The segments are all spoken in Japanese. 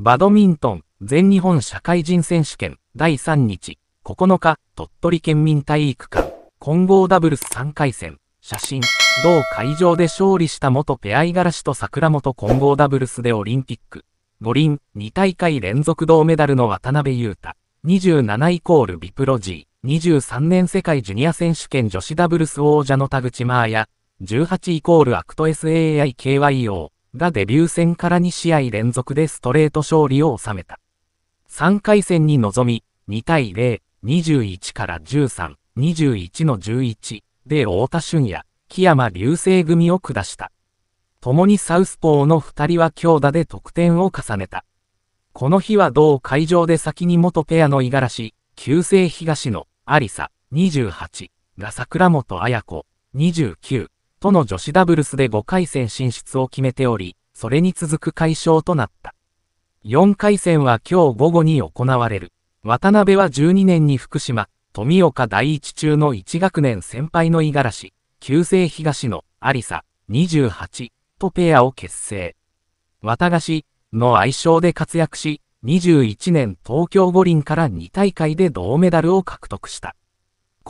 バドミントン全日本社会人選手権第3日9日鳥取県民体育館混合ダブルス3回戦写真同会場で勝利した元ペア五十嵐と桜本混合ダブルスでオリンピック五輪2大会連続銅メダルの渡辺裕太27イコールビプロ G23 年世界ジュニア選手権女子ダブルス王者の田口真彩18イコールアクト SAIKYO がデビュー戦から2試合連続でストレート勝利を収めた。3回戦に臨み、2対0、21から13、21の11で太田俊也、木山流星組を下した。共にサウスポーの2人は強打で得点を重ねた。この日は同会場で先に元ペアの五十嵐、旧姓東の有沙、28が桜本彩子、29との女子ダブルスで5回戦進出を決めており、それに続く解消となった。4回戦は今日午後に行われる。渡辺は12年に福島、富岡第一中の1学年先輩の五十嵐、旧姓東の有沙、28とペアを結成。綿菓子の愛称で活躍し、21年東京五輪から2大会で銅メダルを獲得した。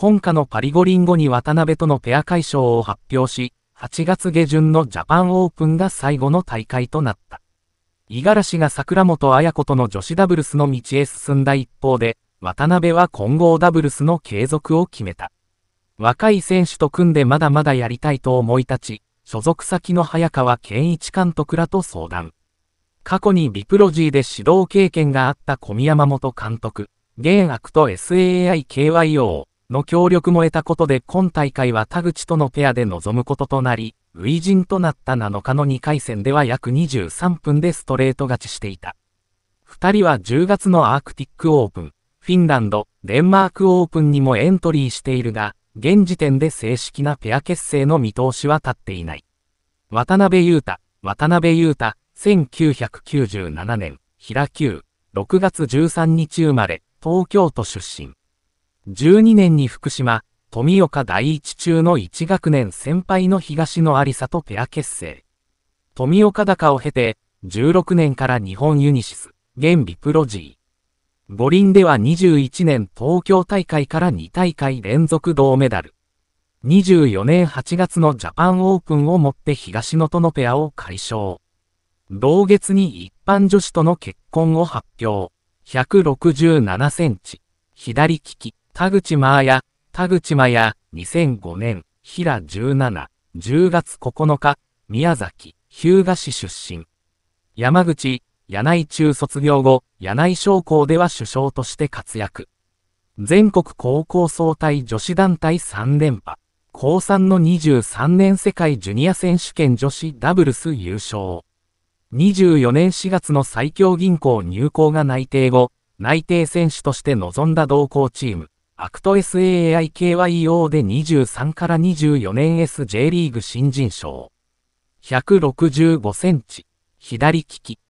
今夏のパリ五輪後に渡辺とのペア解消を発表し、8月下旬のジャパンオープンが最後の大会となった。五十嵐が桜本彩子との女子ダブルスの道へ進んだ一方で、渡辺は混合ダブルスの継続を決めた。若い選手と組んでまだまだやりたいと思い立ち、所属先の早川健一監督らと相談。過去にビプロジーで指導経験があった小宮山元監督、現悪と s a i k y o の協力も得たことで今大会は田口とのペアで臨むこととなり、初陣となった7日の2回戦では約23分でストレート勝ちしていた。二人は10月のアークティックオープン、フィンランド、デンマークオープンにもエントリーしているが、現時点で正式なペア結成の見通しは立っていない。渡辺裕太、渡辺裕太、1997年、平久、6月13日生まれ、東京都出身。1 2年に福島、富岡第一中の1学年先輩の東野有沙とペア結成。富岡高を経て、16年から日本ユニシス、現ビプロジー。五輪では21年東京大会から2大会連続銅メダル。24年8月のジャパンオープンをもって東野とのペアを解消。同月に一般女子との結婚を発表。167センチ。左利き。田口麻也、田口麻也、2005年、平17、10月9日、宮崎、日向市出身。山口、柳井中卒業後、柳井商工では首相として活躍。全国高校総体女子団体3連覇。高3の23年世界ジュニア選手権女子ダブルス優勝。24年4月の最強銀行入校が内定後、内定選手として臨んだ同行チーム。アクト SAIKYO で23から24年 SJ リーグ新人賞。165センチ、左利き、